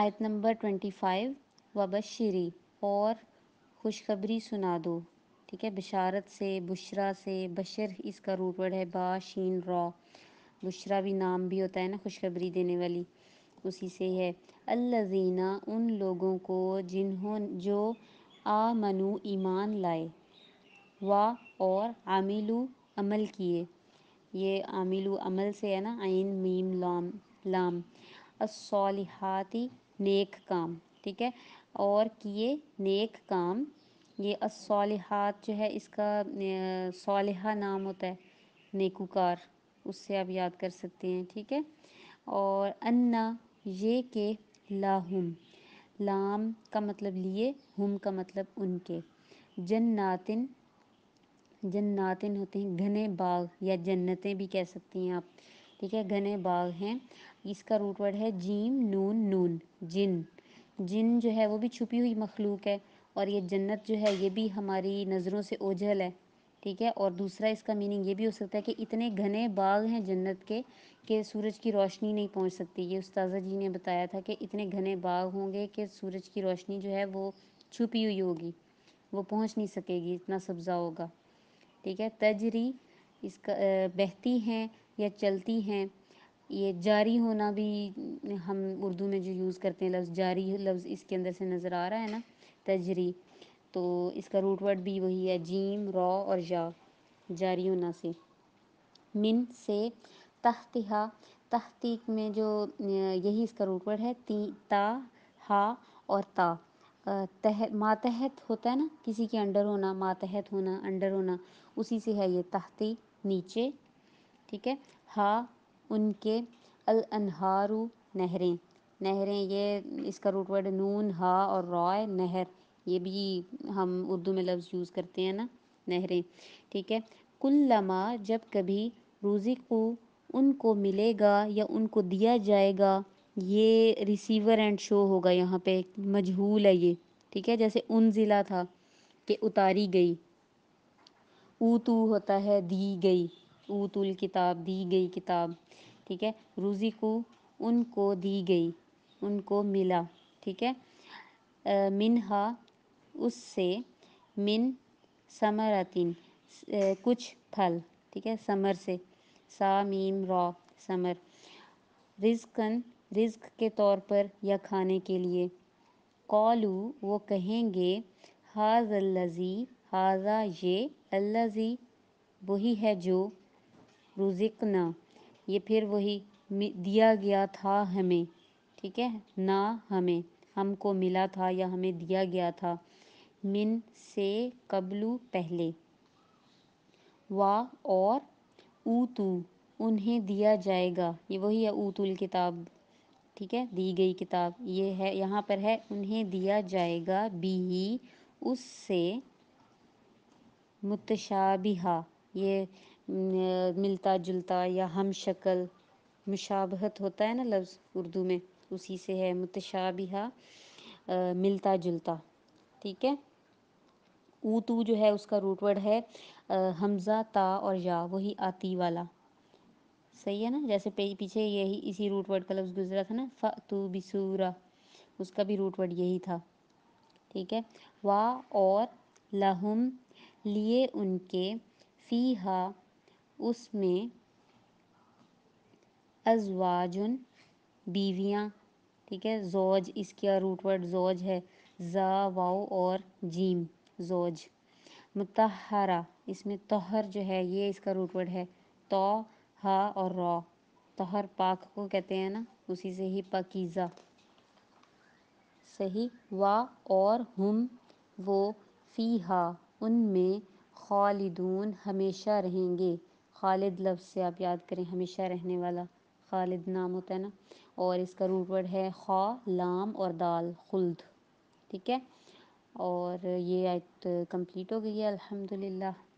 आयत number twenty five वबशरी और खुशखबरी सुना दो ठीक है बशारत से बुशरा से बशर इसका रूपड़ है बा शीन रॉ बुशरा भी नाम भी होता है ना खुशखबरी देने वाली उसी से है अल्लाजीना उन लोगों को जिन्हों जो आ मनु ईमान लाए वा और आमिलू अमल किए ये आमिलू अमल से है ना आइन मीम लाम लाम असलिहाती नेक काम ठीक है और किए नेक काम ये असलहत जो है इसका सालहा नाम होता है नेकुकार उससे आप याद कर सकते हैं ठीक है और अन्ना ये के लाहुम लाम का मतलब लिए हम का मतलब उनके जन्नातिन जन्नातिन होते हैं घने बाग या जन्नतें भी कह सकती हैं आप ठीक है घने बाग हैं इसका रूट वर्ड है जीम नून नून जिन जिन जो है वो भी छुपी हुई मखलूक है और ये जन्नत जो है ये भी हमारी नज़रों से ओझल है ठीक है और दूसरा इसका मीनिंग ये भी हो सकता है कि इतने घने बाग हैं जन्नत के कि सूरज की रोशनी नहीं पहुंच सकती ये उस्ताजा जी ने बताया था कि इतने घने बाग होंगे कि सूरज की रोशनी जो है वो छुपी हुई होगी वो पहुंच नहीं सकेगी इतना सब्ज़ा होगा ठीक है तजरी इसका बहती हैं या चलती हैं ये जारी होना भी हम उर्दू में जो यूज़ करते हैं लफ्ज़ जारी लफ्ज़ इसके अंदर से नज़र आ रहा है ना तजरी तो इसका रूट वर्ड भी वही है जीम रॉ और या जारी होना से मिन से तहतिहा तहतीक में जो यही इसका रूट वर्ड है ती ता हा और ता तह मातहत होता है ना किसी के अंडर होना मातहत होना अंडर होना उसी से है ये तहती नीचे ठीक है हा उनके अल अनहारु नहरें नहरें ये इसका रूट वर्ड नून हा और रॉय नहर ये भी हम उर्दू में लफ्ज़ यूज़ करते हैं ना नहरें ठीक है कुल लमा जब कभी रोज़ी को उनको मिलेगा या उनको दिया जाएगा ये रिसीवर एंड शो होगा यहाँ पे मजहूल है ये ठीक है जैसे उन ज़िला था कि उतारी गई ऊ तू होता है दी गई उतुल किताब दी गई किताब ठीक है रूजी को उनको दी गई उनको मिला ठीक है मिनहा उससे मिन समरातिन कुछ फल ठीक है समर से सा मीम रॉ समर रिजकन रिज्क के तौर पर या खाने के लिए कौलू वो कहेंगे हाज अल्लाजी हाजा ये अल्लाजी वही है जो रुजिक ना ये फिर वही दिया गया था हमें ठीक है ना हमें हमको मिला था या हमें दिया गया था मिन से कबलू पहले वा और ऊतू उन्हें दिया जाएगा ये वही है ऊतुल किताब ठीक है दी गई किताब ये है यहाँ पर है उन्हें दिया जाएगा ही उससे मुतशाबिहा ये मिलता जुलता या हम शक्ल मुशाबहत होता है ना लफ्ज़ उर्दू में उसी से है मुतशाबिह मिलता जुलता ठीक है ऊ तू जो है उसका रूटवर्ड है आ, हमज़ा ता और या वही आती वाला सही है ना जैसे पीछे यही इसी रूटवर्ड का लफ्ज़ गुजरा था ना तू बिसूरा उसका भी रूटवर्ड यही था ठीक है वा और लहम लिए उनके फ़ी हा उसमें अजवाजुन बीवियाँ ठीक है जोज इसका रूट वर्ड जोज है जा वाओ और जीम जोज मतहरा इसमें तोहर जो है ये इसका रूट वर्ड है तो हा और रॉ तोहर पाक को कहते हैं ना उसी से ही पकीज़ा सही वा और हम वो फ़ी हा उनमें खालिदून हमेशा रहेंगे खालिद लफ्ज़ से आप याद करें हमेशा रहने वाला खालिद नाम होता है ना और इसका रूट वर्ड है खा लाम और दाल खुल्द ठीक है और ये आयत कंप्लीट हो गई है अल्हम्दुलिल्लाह